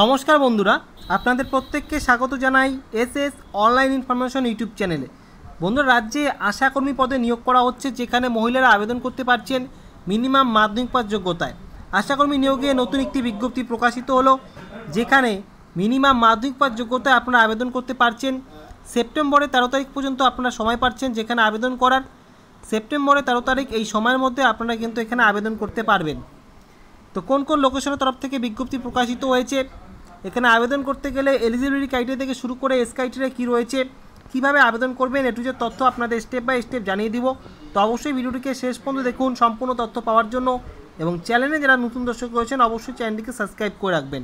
নমস্কার বন্ধুরা আপনাদের প্রত্যেককে স্বাগত জানাই S S online information YouTube চ্যানেলে বন্ধুরা রাজ্যে আশাকর্মী পদে নিয়োগ করা হচ্ছে যেখানে মহিলারা আবেদন করতে পারছেন মিনিমাম মাধ্যমিক পাস যোগ্যতায় আশাকর্মী নিয়োগে নতুন একটি বিজ্ঞপ্তি প্রকাশিত হলো যেখানে মিনিমাম মাধ্যমিক পাস যোগ্যতায় আপনারা আবেদন করতে পারছেন সেপ্টেম্বরের তেরো তারিখ পর্যন্ত আপনারা সময় পাচ্ছেন যেখানে আবেদন করার সেপ্টেম্বরের তেরো তারিখ এই সময়ের মধ্যে আপনারা কিন্তু এখানে আবেদন করতে পারবেন তো কোন কোন লোকেশনের তরফ থেকে বিজ্ঞপ্তি প্রকাশিত হয়েছে এখানে আবেদন করতে গেলে এলিজিবিলিটি ক্রাইটেরিয়া থেকে শুরু করে এস ক্রাইটেরিয়া কী রয়েছে কীভাবে আবেদন করবেন যে তথ্য আপনাদের স্টেপ বাই স্টেপ জানিয়ে দিব তো অবশ্যই ভিডিওটিকে শেষ পর্যন্ত দেখুন সম্পূর্ণ তথ্য পাওয়ার জন্য এবং চ্যানেলে যারা নতুন দর্শক রয়েছেন অবশ্যই চ্যানেলটিকে সাবস্ক্রাইব করে রাখবেন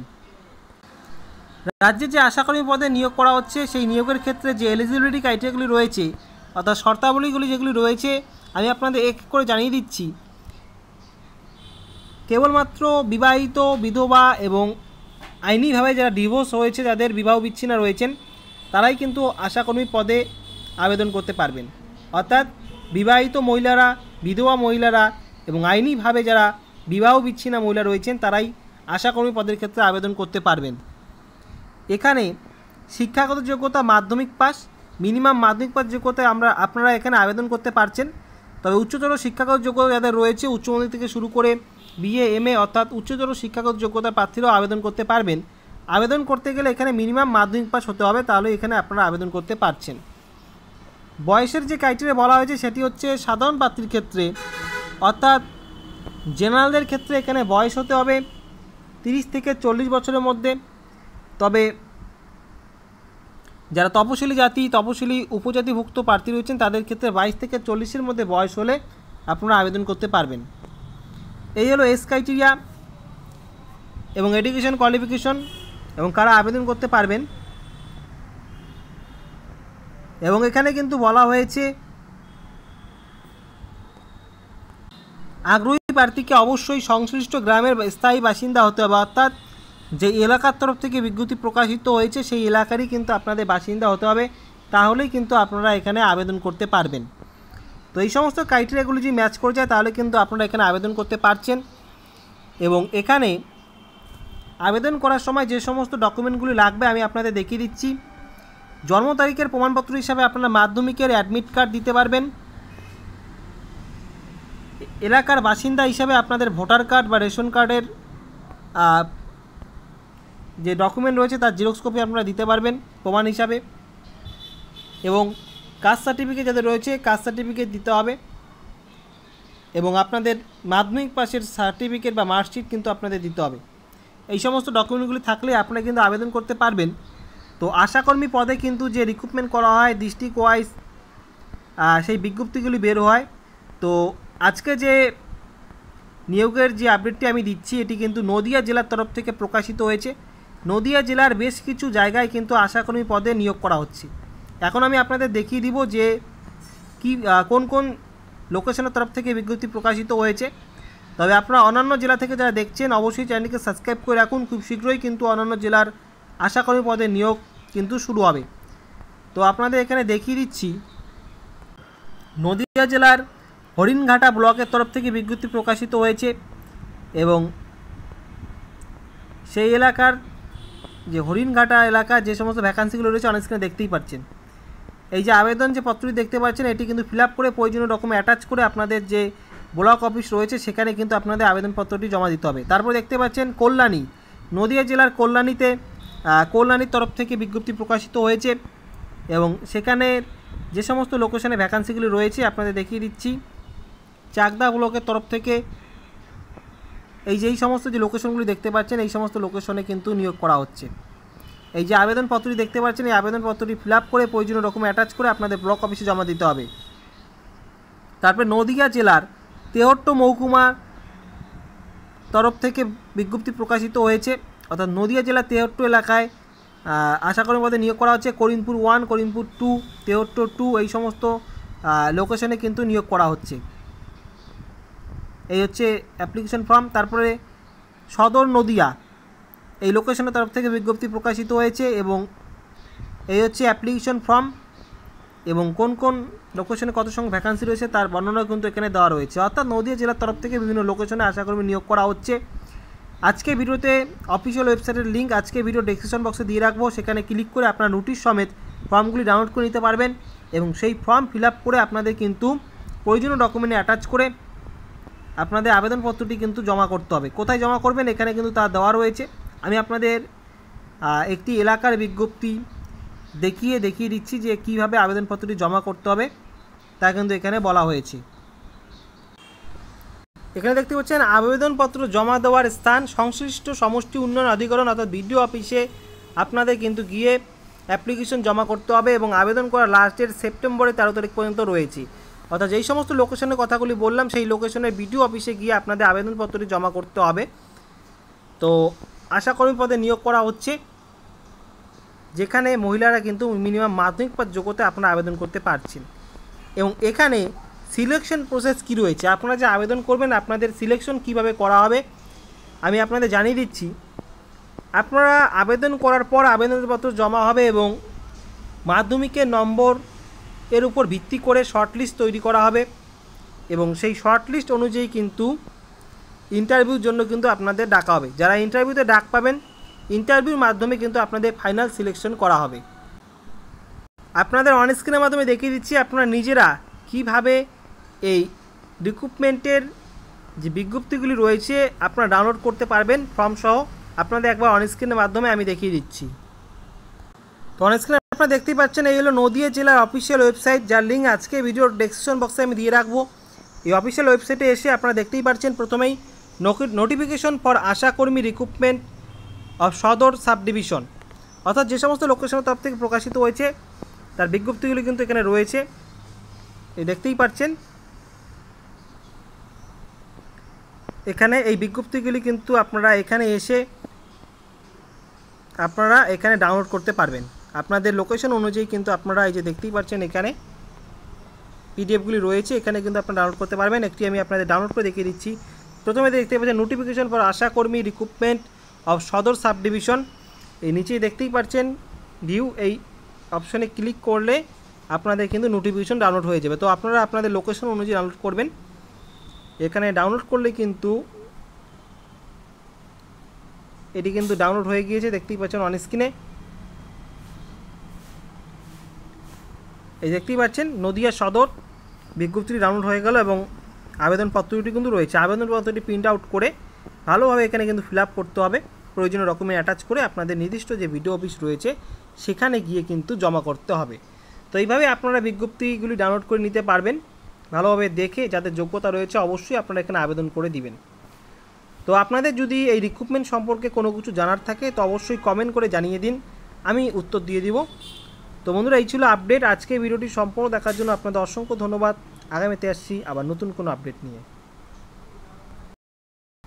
রাজ্যে যে আশাকর্মী পদে নিয়োগ করা হচ্ছে সেই নিয়োগের ক্ষেত্রে যে এলিজিবিলিটি ক্রাইটেরিয়াগুলি রয়েছে অর্থাৎ শর্তাবলীগুলি যেগুলি রয়েছে আমি আপনাদের এক করে জানিয়ে দিচ্ছি কেবলমাত্র বিবাহিত বিধবা এবং আইনিভাবে যারা ডিভোর্স হয়েছে যাদের বিবাহ বিচ্ছিন্ন রয়েছেন তারাই কিন্তু আশাকর্মী পদে আবেদন করতে পারবেন অর্থাৎ বিবাহিত মহিলারা বিধবা মহিলারা এবং আইনিভাবে যারা বিবাহ বিচ্ছিন্ন মহিলা রয়েছেন তারাই আশাকর্মী পদের ক্ষেত্রে আবেদন করতে পারবেন এখানে শিক্ষাগত যোগ্যতা মাধ্যমিক পাস মিনিমাম মাধ্যমিক পাস যোগ্যতা আমরা আপনারা এখানে আবেদন করতে পারছেন তবে উচ্চতর শিক্ষাগত যোগ্যতা যাদের রয়েছে উচ্চমাধ্যমিক থেকে শুরু করে বিএ এম এ অর্থাৎ উচ্চতর শিক্ষাগত যোগ্যতা প্রার্থীরাও আবেদন করতে পারবেন আবেদন করতে গেলে এখানে মিনিমাম মাধ্যমিক পাস হতে হবে তাহলে এখানে আপনারা আবেদন করতে পারছেন বয়সের যে ক্রাইটেরিয়া বলা হয়েছে সেটি হচ্ছে সাধারণ প্রার্থীর ক্ষেত্রে অর্থাৎ জেনারেলদের ক্ষেত্রে এখানে বয়স হতে হবে তিরিশ থেকে চল্লিশ বছরের মধ্যে তবে যারা তপশিলি জাতি তপশিলি উপজাতিভুক্ত প্রার্থী রয়েছেন তাদের ক্ষেত্রে বাইশ থেকে চল্লিশের মধ্যে বয়স হলে আপনারা আবেদন করতে পারবেন এই হলো এস ক্রাইটেরিয়া এবং এডুকেশন কোয়ালিফিকেশন এবং কারা আবেদন করতে পারবেন এবং এখানে কিন্তু বলা হয়েছে আগ্রহী প্রার্থীকে অবশ্যই সংশ্লিষ্ট গ্রামের স্থায়ী বাসিন্দা হতে হবে অর্থাৎ যে এলাকার তরফ থেকে বিজ্ঞপ্তি প্রকাশিত হয়েছে সেই এলাকারই কিন্তু আপনাদের বাসিন্দা হতে হবে তাহলেই কিন্তু আপনারা এখানে আবেদন করতে পারবেন তো এই সমস্ত ক্রাইটেরিয়াগুলো যদি ম্যাচ করে যায় তাহলে কিন্তু আপনারা এখানে আবেদন করতে পারছেন এবং এখানে আবেদন করার সময় যে সমস্ত ডকুমেন্টগুলি লাগবে আমি আপনাদের দেখিয়ে দিচ্ছি জন্ম তারিখের প্রমাণপত্র হিসাবে আপনারা মাধ্যমিকের অ্যাডমিট কার্ড দিতে পারবেন এলাকার বাসিন্দা হিসাবে আপনাদের ভোটার কার্ড বা রেশন কার্ডের যে ডকুমেন্ট রয়েছে তার জিরোক্স কপি আপনারা দিতে পারবেন প্রমাণ হিসাবে এবং কাস্ট সার্টিফিকেট যাদের রয়েছে কাস্ট সার্টিফিকেট দিতে হবে এবং আপনাদের মাধ্যমিক পাশের সার্টিফিকেট বা মার্কশিট কিন্তু আপনাদের দিতে হবে এই সমস্ত ডকুমেন্টগুলি থাকলে আপনারা কিন্তু আবেদন করতে পারবেন তো আশাকর্মী পদে কিন্তু যে রিক্রুটমেন্ট করা হয় ডিস্ট্রিক্ট ওয়াইজ সেই বিজ্ঞপ্তিগুলি বের হয় তো আজকে যে নিয়োগের যে আপডেটটি আমি দিচ্ছি এটি কিন্তু নদিয়া জেলার তরফ থেকে প্রকাশিত হয়েছে নদিয়া জেলার বেশ কিছু জায়গায় কিন্তু আশাকর্মী পদে নিয়োগ করা হচ্ছে এখন আমি আপনাদের দেখিয়ে দিব যে কি কোন কোন লোকেশনের তরফ থেকে বিজ্ঞপ্তি প্রকাশিত হয়েছে তবে আপনারা অন্যান্য জেলা থেকে যারা দেখছেন অবশ্যই চ্যানেলকে সাবস্ক্রাইব করে রাখুন খুব শীঘ্রই কিন্তু অন্যান্য জেলার আশাকর্মী পদে নিয়োগ কিন্তু শুরু হবে তো আপনাদের এখানে দেখিয়ে দিচ্ছি নদীয়া জেলার হরিণঘাটা ব্লকের তরফ থেকে বিজ্ঞপ্তি প্রকাশিত হয়েছে এবং সেই এলাকার যে হরিণঘাটা এলাকা যে সমস্ত ভ্যাকান্সিগুলো রয়েছে অনেক স্ক্রিনে দেখতেই পাচ্ছেন এই যে আবেদন যে পত্রটি দেখতে পাচ্ছেন এটি কিন্তু ফিল করে প্রয়োজনীয় ডকুমেন্ট অ্যাটাচ করে আপনাদের যে ব্লক অফিস রয়েছে সেখানে কিন্তু আপনাদের আবেদনপত্রটি জমা দিতে হবে তারপর দেখতে পাচ্ছেন কল্যাণী নদিয়া জেলার কল্যাণীতে কল্যাণীর তরফ থেকে বিজ্ঞপ্তি প্রকাশিত হয়েছে এবং সেখানে যে সমস্ত লোকেশনে ভ্যাকান্সিগুলি রয়েছে আপনাদের দেখিয়ে দিচ্ছি চাকদা ব্লকের তরফ থেকে এই যেই সমস্ত যে লোকেশনগুলি দেখতে পাচ্ছেন এই সমস্ত লোকেশনে কিন্তু নিয়োগ করা হচ্ছে এই যে আবেদনপত্রটি দেখতে পাচ্ছেন এই আবেদনপত্রটি ফিল করে প্রয়োজনীয় রকম অ্যাটাচ করে আপনাদের ব্লক অফিসে জমা দিতে হবে তারপরে নদীয়া জেলার তেহট্ট মহকুমার তরফ থেকে বিজ্ঞপ্তি প্রকাশিত হয়েছে অর্থাৎ নদীয়া জেলার তেহট্ট এলাকায় আশা করি মধ্যে নিয়োগ করা হচ্ছে Karimpur one Karimpur two Tehatta two এই সমস্ত লোকেশনে কিন্তু নিয়োগ করা হচ্ছে এই হচ্ছে অ্যাপ্লিকেশন ফর্ম তারপরে সদর নদীয়া এই লোকেশনের তরফ থেকে বিজ্ঞপ্তি প্রকাশিত হয়েছে এবং এই হচ্ছে অ্যাপ্লিকেশন ফর্ম এবং কোন কোন লোকেশনে কত সংখ্যক ভ্যাকান্সি রয়েছে তার বর্ণনা কিন্তু এখানে দেওয়া রয়েছে অর্থাৎ নদীয়া জেলার তরফ থেকে বিভিন্ন লোকেশনে আশাকর্মী নিয়োগ করা হচ্ছে আজকে ভিডিওতে অফিসিয়াল ওয়েবসাইটের লিঙ্ক আজকে ভিডিও ডেসক্রিপশন বক্সে দিয়ে রাখবো সেখানে ক্লিক করে আপনার নোটিশ সমেত ফর্মগুলি ডাউনলোড করে নিতে পারবেন এবং সেই ফর্ম ফিল করে আপনাদের কিন্তু প্রয়োজনীয় ডকুমেন্টে অ্যাটাচ করে আপনাদের আবেদনপত্রটি কিন্তু জমা করতে হবে কোথায় জমা করবেন এখানে কিন্তু তা দেওয়া রয়েছে আমি আপনাদের একটি এলাকার বিজ্ঞপ্তি দেখিয়ে দেখিয়ে দিচ্ছি যে কিভাবে আবেদনপত্রটি জমা করতে হবে তা কিন্তু এখানে বলা হয়েছে এখানে দেখতে পাচ্ছেন আবেদনপত্র জমা দেওয়ার স্থান সংশ্লিষ্ট সমষ্টি উন্নয়ন অধিকরণ অর্থাৎ বিডিও অফিসে আপনাদের কিন্তু গিয়ে অ্যাপ্লিকেশন জমা করতে হবে এবং আবেদন করা লাস্টের সেপ্টেম্বরের তেরো তারিখ পর্যন্ত রয়েছে অর্থাৎ যেই সমস্ত লোকেশনের কথাগুলি বললাম সেই লোকেশনের বিডিও অফিসে গিয়ে আপনাদের আবেদনপত্রটি জমা করতে হবে তো আশাকর্মী পদে নিয়োগ করা হচ্ছে যেখানে মহিলারা কিন্তু মিনিমাম মাধ্যমিক পদ যোগ্যতা আপনারা আবেদন করতে পারছেন এবং এখানে সিলেকশন প্রসেস কী রয়েছে আপনারা যে আবেদন করবেন আপনাদের সিলেকশন কিভাবে করা হবে আমি আপনাদের জানিয়ে দিচ্ছি আপনারা আবেদন করার পর আবেদনপত্র জমা হবে এবং মাধ্যমিকের নম্বর এর উপর ভিত্তি করে শর্টলিস্ট তৈরি করা হবে এবং সেই শর্টলিস্ট অনুযায়ী কিন্তু ইন্টারভিউর জন্য কিন্তু আপনাদের ডাকা হবে যারা ইন্টারভিউতে ডাক পাবেন ইন্টারভিউর মাধ্যমে কিন্তু আপনাদের ফাইনাল সিলেকশন করা হবে আপনাদের অনস্ক্রিনের মাধ্যমে দেখিয়ে দিচ্ছি আপনারা নিজেরা কিভাবে এই রিক্রুটমেন্টের যে বিজ্ঞপ্তিগুলি রয়েছে আপনারা ডাউনলোড করতে পারবেন ফর্ম সহ আপনাদের একবার অন স্ক্রিনের মাধ্যমে আমি দেখিয়ে দিচ্ছি তো অনস্ক্রিন আপনারা দেখতেই পাচ্ছেন এই হলো নদিয়া জেলার অফিসিয়াল ওয়েবসাইট যার লিঙ্ক আজকে ভিডিওর ডেসক্রিপশন বক্সে আমি দিয়ে রাখবো এই অফিসিয়াল ওয়েবসাইটে এসে আপনারা দেখতেই পাচ্ছেন প্রথমেই নোটিফিকেশন ফর আশাকর্মী recruitment of Sadar sub division অর্থাৎ যে সমস্ত লোকেশনের তরফ থেকে প্রকাশিত হয়েছে তার বিজ্ঞপ্তিগুলি কিন্তু এখানে রয়েছে এই দেখতেই পাচ্ছেন এখানে এই বিজ্ঞপ্তিগুলি কিন্তু আপনারা এখানে এসে আপনারা এখানে ডাউনলোড করতে পারবেন আপনাদের লোকেশন অনুযায়ী কিন্তু আপনারা এই যে দেখতেই পাচ্ছেন এখানে পিডিএফগুলি রয়েছে এখানে কিন্তু আপনারা ডাউনলোড করতে পারবেন একটি আমি আপনাদের ডাউনলোড করে দেখিয়ে দিচ্ছি প্রথমে দেখতে পাচ্ছেন নোটিফিকেশন ফর আশাকর্মী recruitment of Sadar sub division এই নিচেই দেখতেই পাচ্ছেন ভিউ এই অপশানে ক্লিক করলে আপনাদের কিন্তু নোটিফিকেশন ডাউনলোড হয়ে যাবে তো আপনারা আপনাদের লোকেশন অনুযায়ী ডাউনলোড করবেন এখানে ডাউনলোড করলে কিন্তু এটি কিন্তু ডাউনলোড হয়ে গিয়েছে দেখতেই পাচ্ছেন অন স্ক্রিনে এই দেখতেই পাচ্ছেন নদিয়া সদর বিজ্ঞপ্তিটি ডাউনলোড হয়ে গেল এবং আবেদনপত্রটি কিন্তু রয়েছে আবেদনপত্রটি প্রিন্ট আউট করে ভালোভাবে এখানে কিন্তু ফিল করতে হবে প্রয়োজনীয় ডকুমেন্ট অ্যাটাচ করে আপনাদের নির্দিষ্ট যে ভিডিও অফিস রয়েছে সেখানে গিয়ে কিন্তু জমা করতে হবে তো এইভাবে আপনারা বিজ্ঞপ্তিগুলি ডাউনলোড করে নিতে পারবেন ভালোভাবে দেখে যাদের যোগ্যতা রয়েছে অবশ্যই আপনারা এখানে আবেদন করে দিবেন তো আপনাদের যদি এই রিক্রুটমেন্ট সম্পর্কে কোনো কিছু জানার থাকে তো অবশ্যই কমেন্ট করে জানিয়ে দিন আমি উত্তর দিয়ে দিব তো বন্ধুরা এই ছিল আপডেট আজকে ভিডিওটি সম্পূর্ণ দেখার জন্য আপনাদের অসংখ্য ধন্যবাদ আগামীতে আসছি আবার নতুন কোনো আপডেট নিয়ে